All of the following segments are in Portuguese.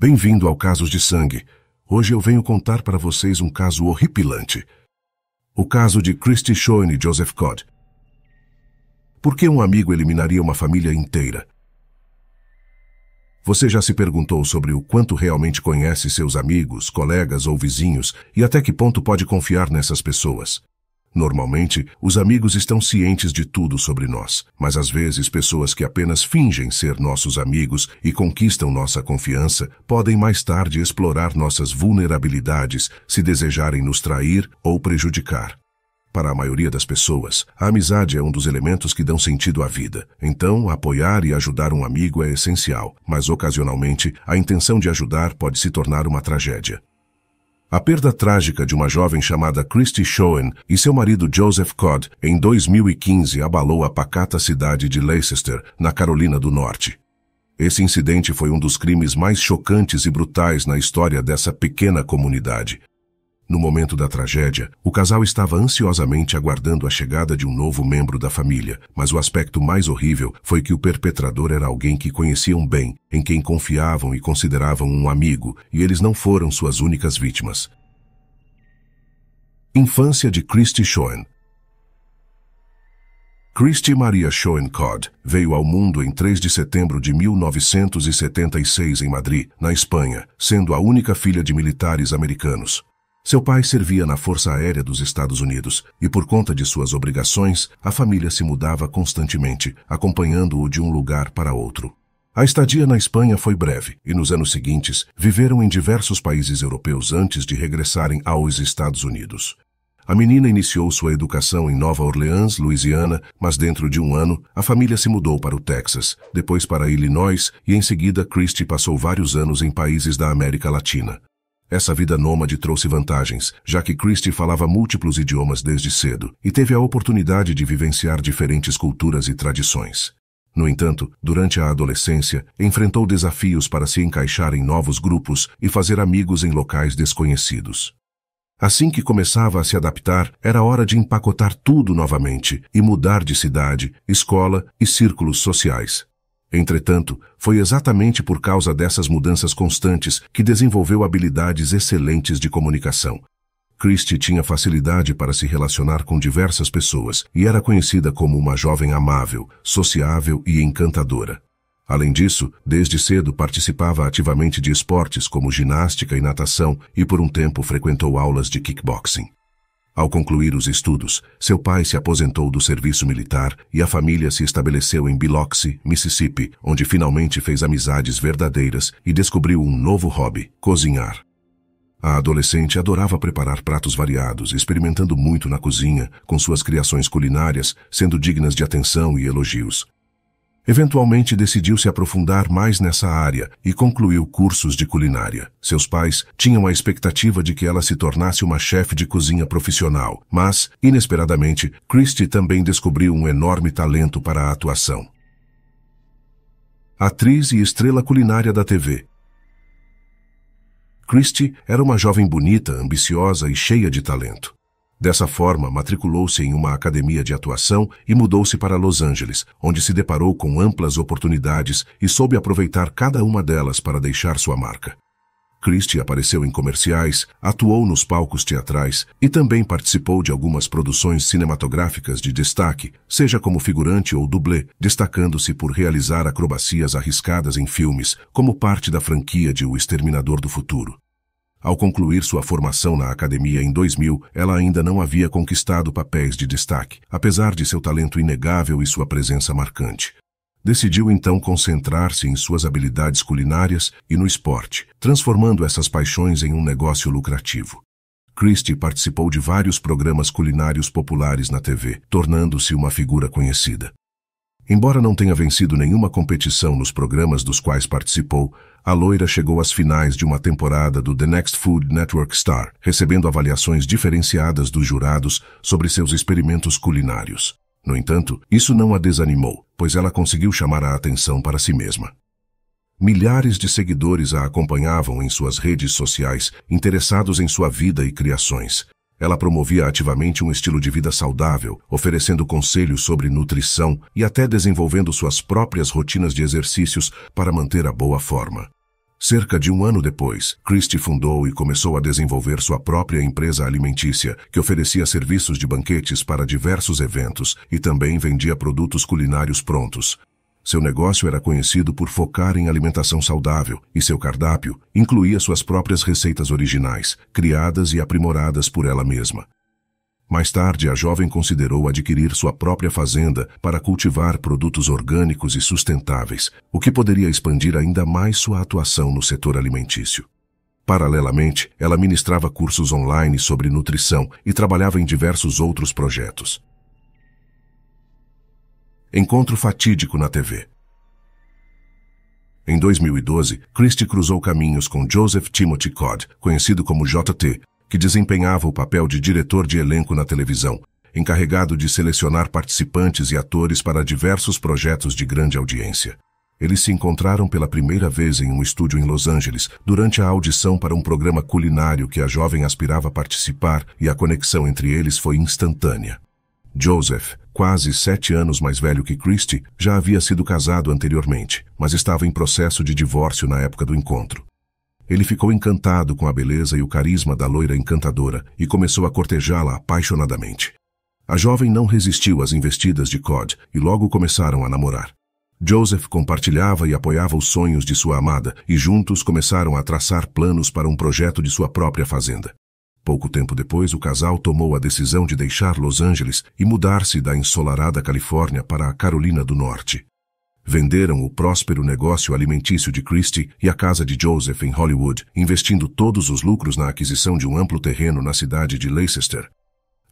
Bem-vindo ao Casos de Sangue. Hoje eu venho contar para vocês um caso horripilante. O caso de Christy Schoen e Joseph Codd. Por que um amigo eliminaria uma família inteira? Você já se perguntou sobre o quanto realmente conhece seus amigos, colegas ou vizinhos e até que ponto pode confiar nessas pessoas? Normalmente, os amigos estão cientes de tudo sobre nós, mas às vezes pessoas que apenas fingem ser nossos amigos e conquistam nossa confiança podem mais tarde explorar nossas vulnerabilidades se desejarem nos trair ou prejudicar. Para a maioria das pessoas, a amizade é um dos elementos que dão sentido à vida. Então, apoiar e ajudar um amigo é essencial, mas ocasionalmente, a intenção de ajudar pode se tornar uma tragédia. A perda trágica de uma jovem chamada Christy Schoen e seu marido Joseph Codd em 2015 abalou a pacata cidade de Leicester, na Carolina do Norte. Esse incidente foi um dos crimes mais chocantes e brutais na história dessa pequena comunidade. No momento da tragédia, o casal estava ansiosamente aguardando a chegada de um novo membro da família, mas o aspecto mais horrível foi que o perpetrador era alguém que conheciam bem, em quem confiavam e consideravam um amigo, e eles não foram suas únicas vítimas. Infância de Christy Schoen Christy Maria Schoen Codd veio ao mundo em 3 de setembro de 1976 em Madrid, na Espanha, sendo a única filha de militares americanos. Seu pai servia na Força Aérea dos Estados Unidos e, por conta de suas obrigações, a família se mudava constantemente, acompanhando-o de um lugar para outro. A estadia na Espanha foi breve e, nos anos seguintes, viveram em diversos países europeus antes de regressarem aos Estados Unidos. A menina iniciou sua educação em Nova Orleans, Louisiana, mas dentro de um ano, a família se mudou para o Texas, depois para Illinois e, em seguida, Christie passou vários anos em países da América Latina, essa vida nômade trouxe vantagens, já que Christie falava múltiplos idiomas desde cedo e teve a oportunidade de vivenciar diferentes culturas e tradições. No entanto, durante a adolescência, enfrentou desafios para se encaixar em novos grupos e fazer amigos em locais desconhecidos. Assim que começava a se adaptar, era hora de empacotar tudo novamente e mudar de cidade, escola e círculos sociais. Entretanto, foi exatamente por causa dessas mudanças constantes que desenvolveu habilidades excelentes de comunicação. Christie tinha facilidade para se relacionar com diversas pessoas e era conhecida como uma jovem amável, sociável e encantadora. Além disso, desde cedo participava ativamente de esportes como ginástica e natação e por um tempo frequentou aulas de kickboxing. Ao concluir os estudos, seu pai se aposentou do serviço militar e a família se estabeleceu em Biloxi, Mississippi, onde finalmente fez amizades verdadeiras e descobriu um novo hobby, cozinhar. A adolescente adorava preparar pratos variados, experimentando muito na cozinha, com suas criações culinárias sendo dignas de atenção e elogios. Eventualmente decidiu se aprofundar mais nessa área e concluiu cursos de culinária. Seus pais tinham a expectativa de que ela se tornasse uma chefe de cozinha profissional, mas, inesperadamente, Christy também descobriu um enorme talento para a atuação. Atriz e estrela culinária da TV, Christy era uma jovem bonita, ambiciosa e cheia de talento. Dessa forma, matriculou-se em uma academia de atuação e mudou-se para Los Angeles, onde se deparou com amplas oportunidades e soube aproveitar cada uma delas para deixar sua marca. Christie apareceu em comerciais, atuou nos palcos teatrais e também participou de algumas produções cinematográficas de destaque, seja como figurante ou dublê, destacando-se por realizar acrobacias arriscadas em filmes, como parte da franquia de O Exterminador do Futuro. Ao concluir sua formação na academia em 2000, ela ainda não havia conquistado papéis de destaque, apesar de seu talento inegável e sua presença marcante. Decidiu então concentrar-se em suas habilidades culinárias e no esporte, transformando essas paixões em um negócio lucrativo. Christie participou de vários programas culinários populares na TV, tornando-se uma figura conhecida. Embora não tenha vencido nenhuma competição nos programas dos quais participou, a loira chegou às finais de uma temporada do The Next Food Network Star, recebendo avaliações diferenciadas dos jurados sobre seus experimentos culinários. No entanto, isso não a desanimou, pois ela conseguiu chamar a atenção para si mesma. Milhares de seguidores a acompanhavam em suas redes sociais, interessados em sua vida e criações. Ela promovia ativamente um estilo de vida saudável, oferecendo conselhos sobre nutrição e até desenvolvendo suas próprias rotinas de exercícios para manter a boa forma. Cerca de um ano depois, Christie fundou e começou a desenvolver sua própria empresa alimentícia, que oferecia serviços de banquetes para diversos eventos e também vendia produtos culinários prontos. Seu negócio era conhecido por focar em alimentação saudável e seu cardápio incluía suas próprias receitas originais, criadas e aprimoradas por ela mesma. Mais tarde, a jovem considerou adquirir sua própria fazenda para cultivar produtos orgânicos e sustentáveis, o que poderia expandir ainda mais sua atuação no setor alimentício. Paralelamente, ela ministrava cursos online sobre nutrição e trabalhava em diversos outros projetos. Encontro fatídico na TV. Em 2012, Christie cruzou caminhos com Joseph Timothy Codd, conhecido como JT, que desempenhava o papel de diretor de elenco na televisão, encarregado de selecionar participantes e atores para diversos projetos de grande audiência. Eles se encontraram pela primeira vez em um estúdio em Los Angeles, durante a audição para um programa culinário que a jovem aspirava participar, e a conexão entre eles foi instantânea. Joseph quase sete anos mais velho que Christie, já havia sido casado anteriormente, mas estava em processo de divórcio na época do encontro. Ele ficou encantado com a beleza e o carisma da loira encantadora e começou a cortejá-la apaixonadamente. A jovem não resistiu às investidas de Cod e logo começaram a namorar. Joseph compartilhava e apoiava os sonhos de sua amada e juntos começaram a traçar planos para um projeto de sua própria fazenda. Pouco tempo depois, o casal tomou a decisão de deixar Los Angeles e mudar-se da ensolarada Califórnia para a Carolina do Norte. Venderam o próspero negócio alimentício de Christie e a casa de Joseph em Hollywood, investindo todos os lucros na aquisição de um amplo terreno na cidade de Leicester.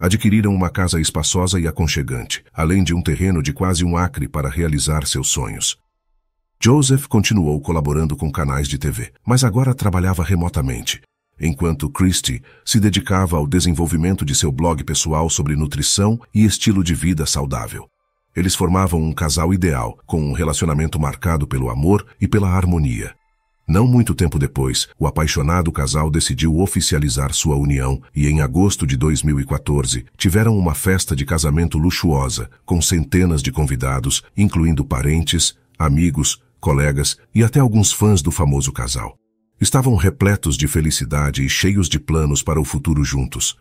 Adquiriram uma casa espaçosa e aconchegante, além de um terreno de quase um acre para realizar seus sonhos. Joseph continuou colaborando com canais de TV, mas agora trabalhava remotamente, enquanto Christie se dedicava ao desenvolvimento de seu blog pessoal sobre nutrição e estilo de vida saudável. Eles formavam um casal ideal, com um relacionamento marcado pelo amor e pela harmonia. Não muito tempo depois, o apaixonado casal decidiu oficializar sua união e, em agosto de 2014, tiveram uma festa de casamento luxuosa, com centenas de convidados, incluindo parentes, amigos, colegas e até alguns fãs do famoso casal. Estavam repletos de felicidade e cheios de planos para o futuro juntos.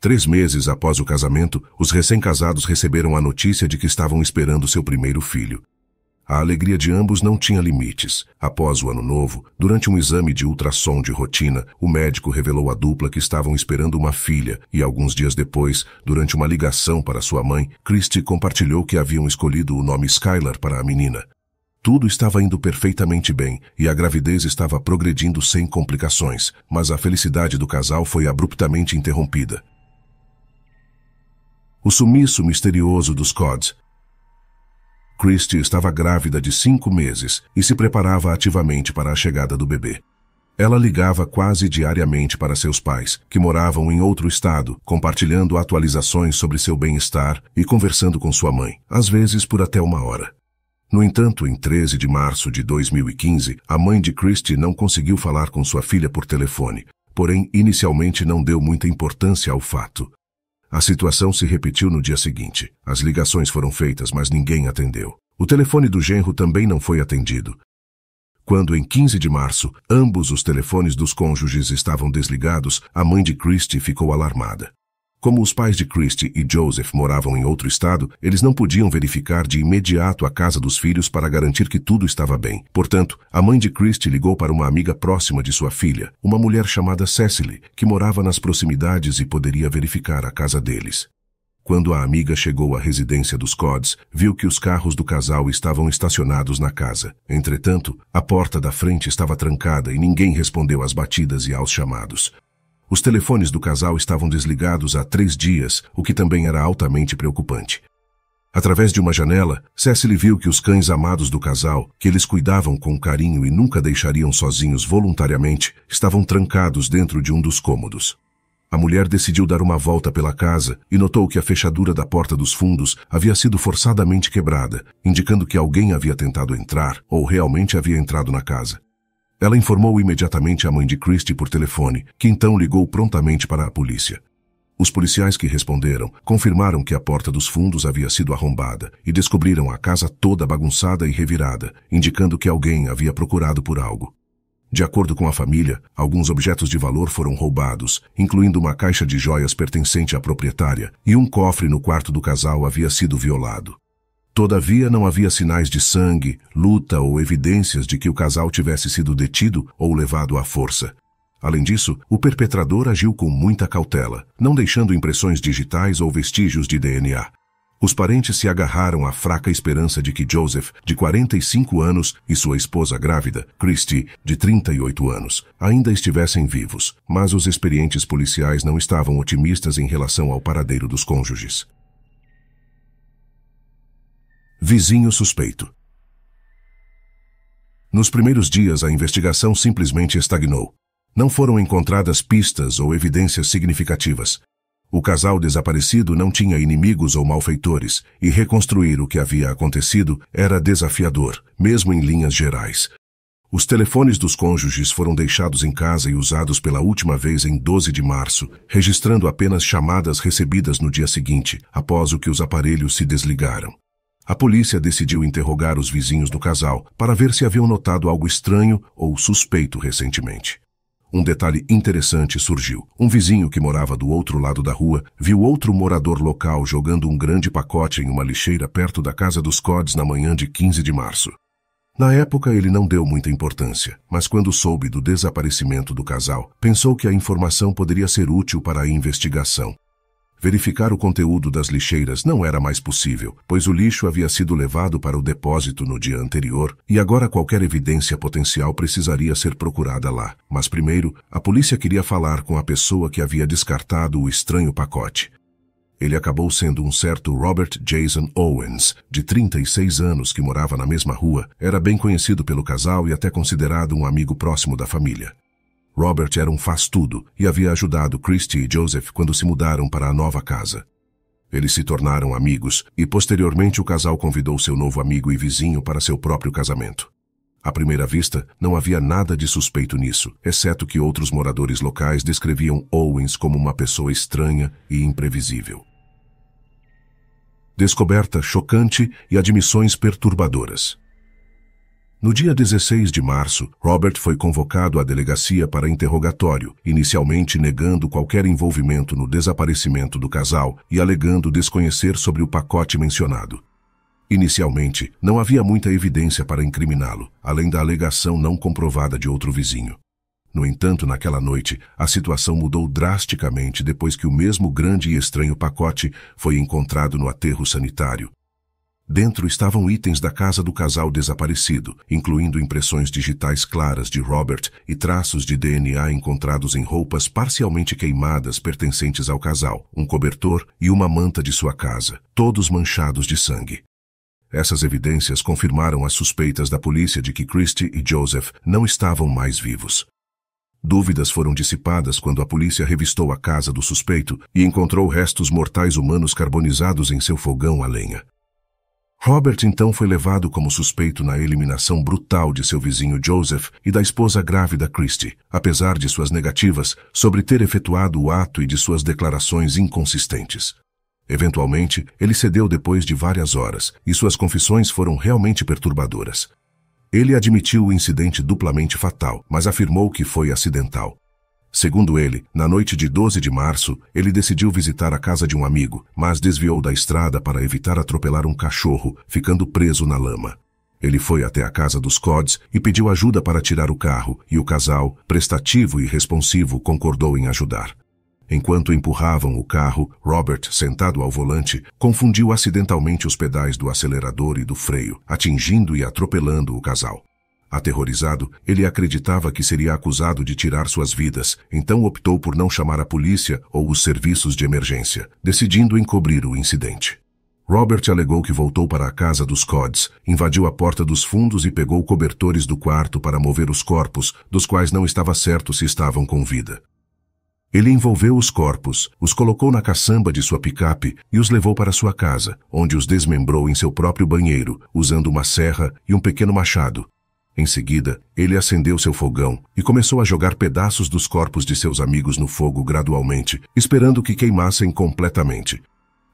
Três meses após o casamento, os recém-casados receberam a notícia de que estavam esperando seu primeiro filho. A alegria de ambos não tinha limites. Após o ano novo, durante um exame de ultrassom de rotina, o médico revelou à dupla que estavam esperando uma filha e, alguns dias depois, durante uma ligação para sua mãe, Christie compartilhou que haviam escolhido o nome Skylar para a menina. Tudo estava indo perfeitamente bem e a gravidez estava progredindo sem complicações, mas a felicidade do casal foi abruptamente interrompida. O sumiço misterioso dos Cods. Christie estava grávida de cinco meses e se preparava ativamente para a chegada do bebê. Ela ligava quase diariamente para seus pais, que moravam em outro estado, compartilhando atualizações sobre seu bem-estar e conversando com sua mãe, às vezes por até uma hora. No entanto, em 13 de março de 2015, a mãe de Christie não conseguiu falar com sua filha por telefone, porém inicialmente não deu muita importância ao fato. A situação se repetiu no dia seguinte. As ligações foram feitas, mas ninguém atendeu. O telefone do genro também não foi atendido. Quando, em 15 de março, ambos os telefones dos cônjuges estavam desligados, a mãe de Christie ficou alarmada. Como os pais de Christie e Joseph moravam em outro estado, eles não podiam verificar de imediato a casa dos filhos para garantir que tudo estava bem. Portanto, a mãe de Christie ligou para uma amiga próxima de sua filha, uma mulher chamada Cecily, que morava nas proximidades e poderia verificar a casa deles. Quando a amiga chegou à residência dos Cods, viu que os carros do casal estavam estacionados na casa. Entretanto, a porta da frente estava trancada e ninguém respondeu às batidas e aos chamados. Os telefones do casal estavam desligados há três dias, o que também era altamente preocupante. Através de uma janela, Cecily viu que os cães amados do casal, que eles cuidavam com carinho e nunca deixariam sozinhos voluntariamente, estavam trancados dentro de um dos cômodos. A mulher decidiu dar uma volta pela casa e notou que a fechadura da porta dos fundos havia sido forçadamente quebrada, indicando que alguém havia tentado entrar ou realmente havia entrado na casa. Ela informou imediatamente a mãe de Christie por telefone, que então ligou prontamente para a polícia. Os policiais que responderam confirmaram que a porta dos fundos havia sido arrombada e descobriram a casa toda bagunçada e revirada, indicando que alguém havia procurado por algo. De acordo com a família, alguns objetos de valor foram roubados, incluindo uma caixa de joias pertencente à proprietária, e um cofre no quarto do casal havia sido violado. Todavia, não havia sinais de sangue, luta ou evidências de que o casal tivesse sido detido ou levado à força. Além disso, o perpetrador agiu com muita cautela, não deixando impressões digitais ou vestígios de DNA. Os parentes se agarraram à fraca esperança de que Joseph, de 45 anos, e sua esposa grávida, Christy, de 38 anos, ainda estivessem vivos, mas os experientes policiais não estavam otimistas em relação ao paradeiro dos cônjuges. Vizinho suspeito. Nos primeiros dias, a investigação simplesmente estagnou. Não foram encontradas pistas ou evidências significativas. O casal desaparecido não tinha inimigos ou malfeitores, e reconstruir o que havia acontecido era desafiador, mesmo em linhas gerais. Os telefones dos cônjuges foram deixados em casa e usados pela última vez em 12 de março, registrando apenas chamadas recebidas no dia seguinte, após o que os aparelhos se desligaram. A polícia decidiu interrogar os vizinhos do casal para ver se haviam notado algo estranho ou suspeito recentemente. Um detalhe interessante surgiu. Um vizinho que morava do outro lado da rua viu outro morador local jogando um grande pacote em uma lixeira perto da casa dos Cods na manhã de 15 de março. Na época, ele não deu muita importância, mas quando soube do desaparecimento do casal, pensou que a informação poderia ser útil para a investigação Verificar o conteúdo das lixeiras não era mais possível, pois o lixo havia sido levado para o depósito no dia anterior e agora qualquer evidência potencial precisaria ser procurada lá. Mas primeiro, a polícia queria falar com a pessoa que havia descartado o estranho pacote. Ele acabou sendo um certo Robert Jason Owens, de 36 anos, que morava na mesma rua, era bem conhecido pelo casal e até considerado um amigo próximo da família. Robert era um faz-tudo e havia ajudado Christie e Joseph quando se mudaram para a nova casa. Eles se tornaram amigos e, posteriormente, o casal convidou seu novo amigo e vizinho para seu próprio casamento. À primeira vista, não havia nada de suspeito nisso, exceto que outros moradores locais descreviam Owens como uma pessoa estranha e imprevisível. Descoberta chocante e admissões perturbadoras. No dia 16 de março, Robert foi convocado à delegacia para interrogatório, inicialmente negando qualquer envolvimento no desaparecimento do casal e alegando desconhecer sobre o pacote mencionado. Inicialmente, não havia muita evidência para incriminá-lo, além da alegação não comprovada de outro vizinho. No entanto, naquela noite, a situação mudou drasticamente depois que o mesmo grande e estranho pacote foi encontrado no aterro sanitário, Dentro estavam itens da casa do casal desaparecido, incluindo impressões digitais claras de Robert e traços de DNA encontrados em roupas parcialmente queimadas pertencentes ao casal, um cobertor e uma manta de sua casa, todos manchados de sangue. Essas evidências confirmaram as suspeitas da polícia de que Christie e Joseph não estavam mais vivos. Dúvidas foram dissipadas quando a polícia revistou a casa do suspeito e encontrou restos mortais humanos carbonizados em seu fogão a lenha. Robert então foi levado como suspeito na eliminação brutal de seu vizinho Joseph e da esposa grávida Christie, apesar de suas negativas sobre ter efetuado o ato e de suas declarações inconsistentes. Eventualmente, ele cedeu depois de várias horas, e suas confissões foram realmente perturbadoras. Ele admitiu o incidente duplamente fatal, mas afirmou que foi acidental, Segundo ele, na noite de 12 de março, ele decidiu visitar a casa de um amigo, mas desviou da estrada para evitar atropelar um cachorro, ficando preso na lama. Ele foi até a casa dos Cods e pediu ajuda para tirar o carro, e o casal, prestativo e responsivo, concordou em ajudar. Enquanto empurravam o carro, Robert, sentado ao volante, confundiu acidentalmente os pedais do acelerador e do freio, atingindo e atropelando o casal. Aterrorizado, ele acreditava que seria acusado de tirar suas vidas, então optou por não chamar a polícia ou os serviços de emergência, decidindo encobrir o incidente. Robert alegou que voltou para a casa dos Cods, invadiu a porta dos fundos e pegou cobertores do quarto para mover os corpos, dos quais não estava certo se estavam com vida. Ele envolveu os corpos, os colocou na caçamba de sua picape e os levou para sua casa, onde os desmembrou em seu próprio banheiro, usando uma serra e um pequeno machado, em seguida, ele acendeu seu fogão e começou a jogar pedaços dos corpos de seus amigos no fogo gradualmente, esperando que queimassem completamente.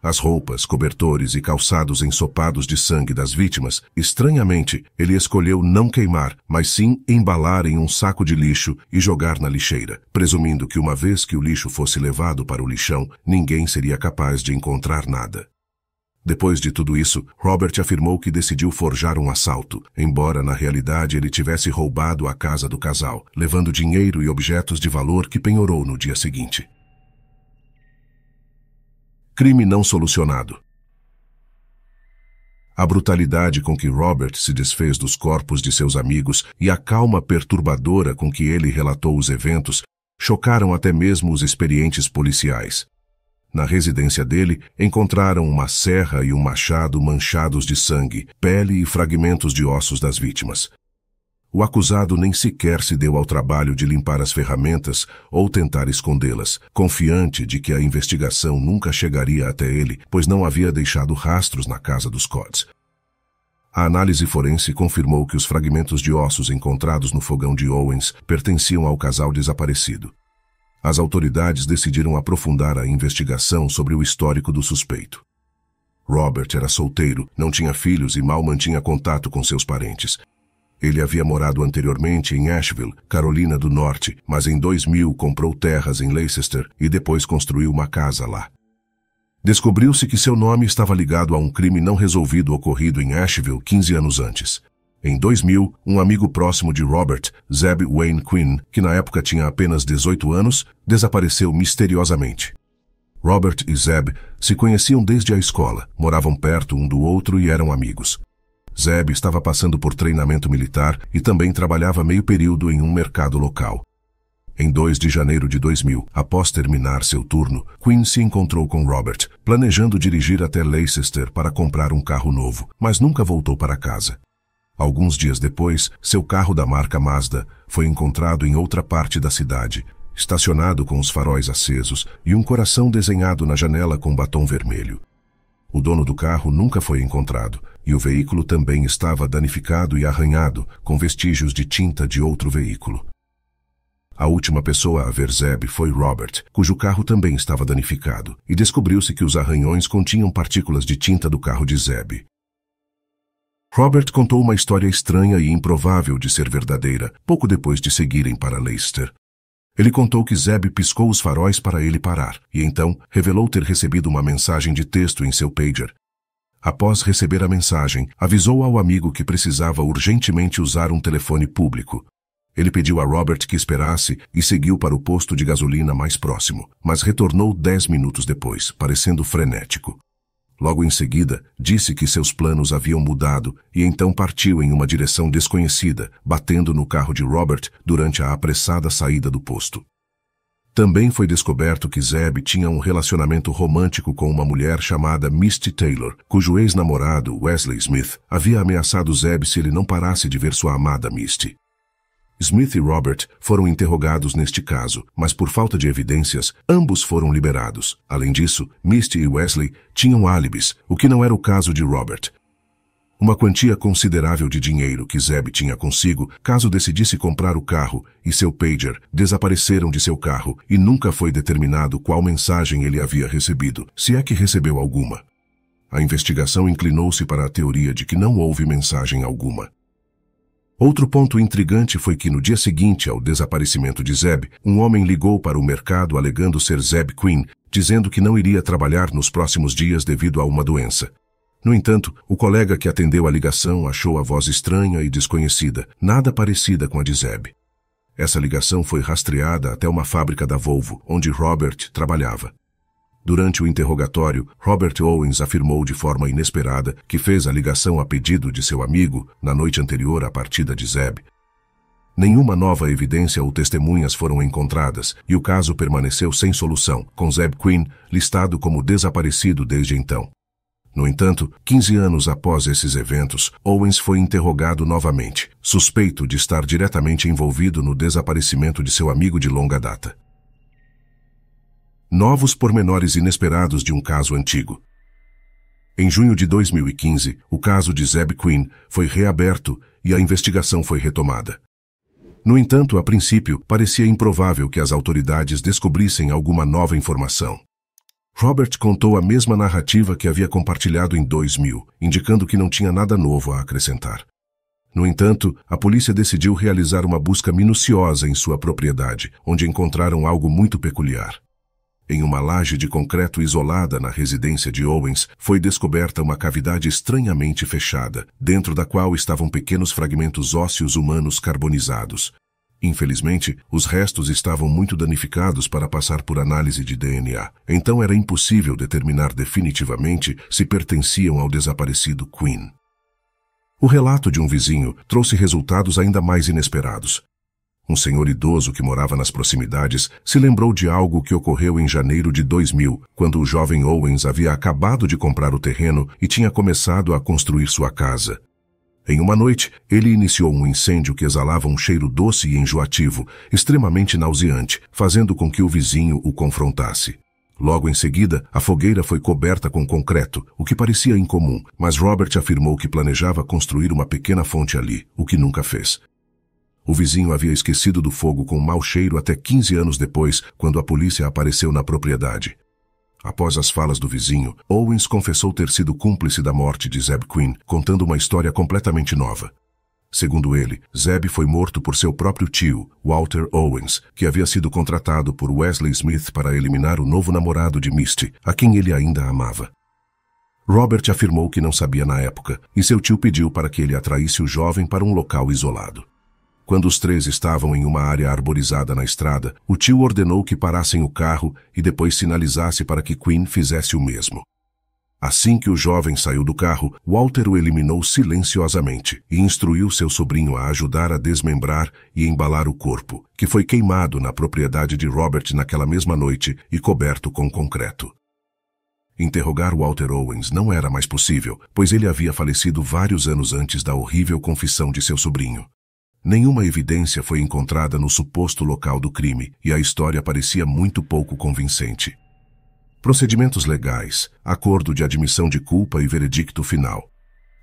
As roupas, cobertores e calçados ensopados de sangue das vítimas, estranhamente, ele escolheu não queimar, mas sim embalar em um saco de lixo e jogar na lixeira, presumindo que uma vez que o lixo fosse levado para o lixão, ninguém seria capaz de encontrar nada. Depois de tudo isso, Robert afirmou que decidiu forjar um assalto, embora na realidade ele tivesse roubado a casa do casal, levando dinheiro e objetos de valor que penhorou no dia seguinte. Crime não solucionado. A brutalidade com que Robert se desfez dos corpos de seus amigos e a calma perturbadora com que ele relatou os eventos chocaram até mesmo os experientes policiais na residência dele, encontraram uma serra e um machado manchados de sangue, pele e fragmentos de ossos das vítimas. O acusado nem sequer se deu ao trabalho de limpar as ferramentas ou tentar escondê-las, confiante de que a investigação nunca chegaria até ele, pois não havia deixado rastros na casa dos Cods. A análise forense confirmou que os fragmentos de ossos encontrados no fogão de Owens pertenciam ao casal desaparecido as autoridades decidiram aprofundar a investigação sobre o histórico do suspeito. Robert era solteiro, não tinha filhos e mal mantinha contato com seus parentes. Ele havia morado anteriormente em Asheville, Carolina do Norte, mas em 2000 comprou terras em Leicester e depois construiu uma casa lá. Descobriu-se que seu nome estava ligado a um crime não resolvido ocorrido em Asheville 15 anos antes. Em 2000, um amigo próximo de Robert, Zeb Wayne Quinn, que na época tinha apenas 18 anos, desapareceu misteriosamente. Robert e Zeb se conheciam desde a escola, moravam perto um do outro e eram amigos. Zeb estava passando por treinamento militar e também trabalhava meio período em um mercado local. Em 2 de janeiro de 2000, após terminar seu turno, Quinn se encontrou com Robert, planejando dirigir até Leicester para comprar um carro novo, mas nunca voltou para casa. Alguns dias depois, seu carro da marca Mazda foi encontrado em outra parte da cidade, estacionado com os faróis acesos e um coração desenhado na janela com batom vermelho. O dono do carro nunca foi encontrado e o veículo também estava danificado e arranhado, com vestígios de tinta de outro veículo. A última pessoa a ver Zeb foi Robert, cujo carro também estava danificado, e descobriu-se que os arranhões continham partículas de tinta do carro de Zeb. Robert contou uma história estranha e improvável de ser verdadeira, pouco depois de seguirem para Leicester. Ele contou que Zeb piscou os faróis para ele parar, e então revelou ter recebido uma mensagem de texto em seu pager. Após receber a mensagem, avisou ao amigo que precisava urgentemente usar um telefone público. Ele pediu a Robert que esperasse e seguiu para o posto de gasolina mais próximo, mas retornou dez minutos depois, parecendo frenético. Logo em seguida, disse que seus planos haviam mudado e então partiu em uma direção desconhecida, batendo no carro de Robert durante a apressada saída do posto. Também foi descoberto que Zeb tinha um relacionamento romântico com uma mulher chamada Misty Taylor, cujo ex-namorado, Wesley Smith, havia ameaçado Zeb se ele não parasse de ver sua amada Misty. Smith e Robert foram interrogados neste caso, mas por falta de evidências, ambos foram liberados. Além disso, Misty e Wesley tinham álibis, o que não era o caso de Robert. Uma quantia considerável de dinheiro que Zeb tinha consigo caso decidisse comprar o carro e seu pager desapareceram de seu carro e nunca foi determinado qual mensagem ele havia recebido, se é que recebeu alguma. A investigação inclinou-se para a teoria de que não houve mensagem alguma. Outro ponto intrigante foi que no dia seguinte ao desaparecimento de Zeb, um homem ligou para o mercado alegando ser Zeb Queen, dizendo que não iria trabalhar nos próximos dias devido a uma doença. No entanto, o colega que atendeu a ligação achou a voz estranha e desconhecida, nada parecida com a de Zeb. Essa ligação foi rastreada até uma fábrica da Volvo, onde Robert trabalhava. Durante o interrogatório, Robert Owens afirmou de forma inesperada que fez a ligação a pedido de seu amigo na noite anterior à partida de Zeb. Nenhuma nova evidência ou testemunhas foram encontradas e o caso permaneceu sem solução, com Zeb Quinn listado como desaparecido desde então. No entanto, 15 anos após esses eventos, Owens foi interrogado novamente, suspeito de estar diretamente envolvido no desaparecimento de seu amigo de longa data novos pormenores inesperados de um caso antigo. Em junho de 2015, o caso de Zeb Quinn foi reaberto e a investigação foi retomada. No entanto, a princípio, parecia improvável que as autoridades descobrissem alguma nova informação. Robert contou a mesma narrativa que havia compartilhado em 2000, indicando que não tinha nada novo a acrescentar. No entanto, a polícia decidiu realizar uma busca minuciosa em sua propriedade, onde encontraram algo muito peculiar. Em uma laje de concreto isolada na residência de Owens, foi descoberta uma cavidade estranhamente fechada, dentro da qual estavam pequenos fragmentos ósseos humanos carbonizados. Infelizmente, os restos estavam muito danificados para passar por análise de DNA, então era impossível determinar definitivamente se pertenciam ao desaparecido Quinn. O relato de um vizinho trouxe resultados ainda mais inesperados um senhor idoso que morava nas proximidades, se lembrou de algo que ocorreu em janeiro de 2000, quando o jovem Owens havia acabado de comprar o terreno e tinha começado a construir sua casa. Em uma noite, ele iniciou um incêndio que exalava um cheiro doce e enjoativo, extremamente nauseante, fazendo com que o vizinho o confrontasse. Logo em seguida, a fogueira foi coberta com concreto, o que parecia incomum, mas Robert afirmou que planejava construir uma pequena fonte ali, o que nunca fez. O vizinho havia esquecido do fogo com mau cheiro até 15 anos depois, quando a polícia apareceu na propriedade. Após as falas do vizinho, Owens confessou ter sido cúmplice da morte de Zeb Quinn, contando uma história completamente nova. Segundo ele, Zeb foi morto por seu próprio tio, Walter Owens, que havia sido contratado por Wesley Smith para eliminar o novo namorado de Misty, a quem ele ainda amava. Robert afirmou que não sabia na época, e seu tio pediu para que ele atraísse o jovem para um local isolado. Quando os três estavam em uma área arborizada na estrada, o tio ordenou que parassem o carro e depois sinalizasse para que Quinn fizesse o mesmo. Assim que o jovem saiu do carro, Walter o eliminou silenciosamente e instruiu seu sobrinho a ajudar a desmembrar e embalar o corpo, que foi queimado na propriedade de Robert naquela mesma noite e coberto com concreto. Interrogar Walter Owens não era mais possível, pois ele havia falecido vários anos antes da horrível confissão de seu sobrinho. Nenhuma evidência foi encontrada no suposto local do crime e a história parecia muito pouco convincente. Procedimentos legais, acordo de admissão de culpa e veredicto final.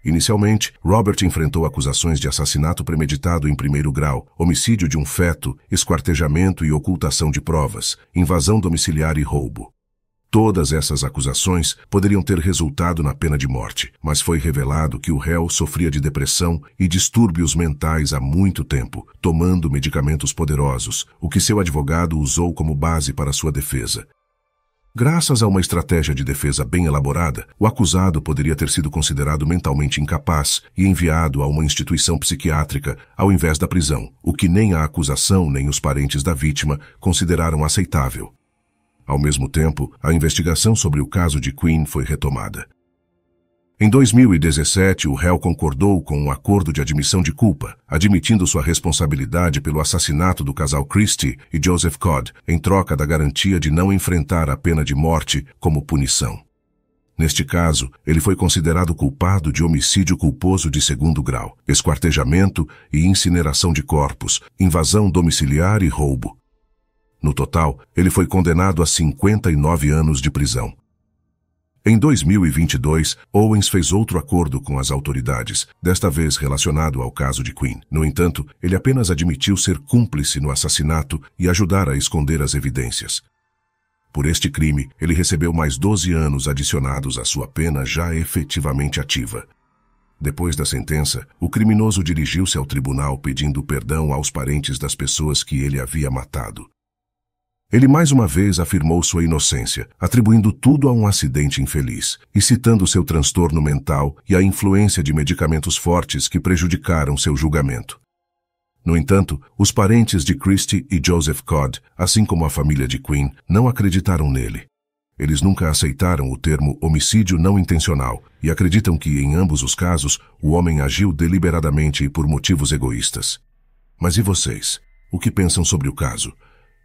Inicialmente, Robert enfrentou acusações de assassinato premeditado em primeiro grau, homicídio de um feto, esquartejamento e ocultação de provas, invasão domiciliar e roubo. Todas essas acusações poderiam ter resultado na pena de morte, mas foi revelado que o réu sofria de depressão e distúrbios mentais há muito tempo, tomando medicamentos poderosos, o que seu advogado usou como base para sua defesa. Graças a uma estratégia de defesa bem elaborada, o acusado poderia ter sido considerado mentalmente incapaz e enviado a uma instituição psiquiátrica ao invés da prisão, o que nem a acusação nem os parentes da vítima consideraram aceitável. Ao mesmo tempo, a investigação sobre o caso de Queen foi retomada. Em 2017, o réu concordou com um acordo de admissão de culpa, admitindo sua responsabilidade pelo assassinato do casal Christie e Joseph Codd, em troca da garantia de não enfrentar a pena de morte como punição. Neste caso, ele foi considerado culpado de homicídio culposo de segundo grau, esquartejamento e incineração de corpos, invasão domiciliar e roubo. No total, ele foi condenado a 59 anos de prisão. Em 2022, Owens fez outro acordo com as autoridades, desta vez relacionado ao caso de Queen. No entanto, ele apenas admitiu ser cúmplice no assassinato e ajudar a esconder as evidências. Por este crime, ele recebeu mais 12 anos adicionados à sua pena já efetivamente ativa. Depois da sentença, o criminoso dirigiu-se ao tribunal pedindo perdão aos parentes das pessoas que ele havia matado. Ele mais uma vez afirmou sua inocência, atribuindo tudo a um acidente infeliz e citando seu transtorno mental e a influência de medicamentos fortes que prejudicaram seu julgamento. No entanto, os parentes de Christie e Joseph Codd, assim como a família de Quinn, não acreditaram nele. Eles nunca aceitaram o termo homicídio não intencional e acreditam que, em ambos os casos, o homem agiu deliberadamente e por motivos egoístas. Mas e vocês? O que pensam sobre o caso?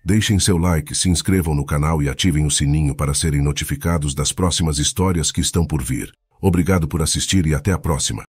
Deixem seu like, se inscrevam no canal e ativem o sininho para serem notificados das próximas histórias que estão por vir. Obrigado por assistir e até a próxima.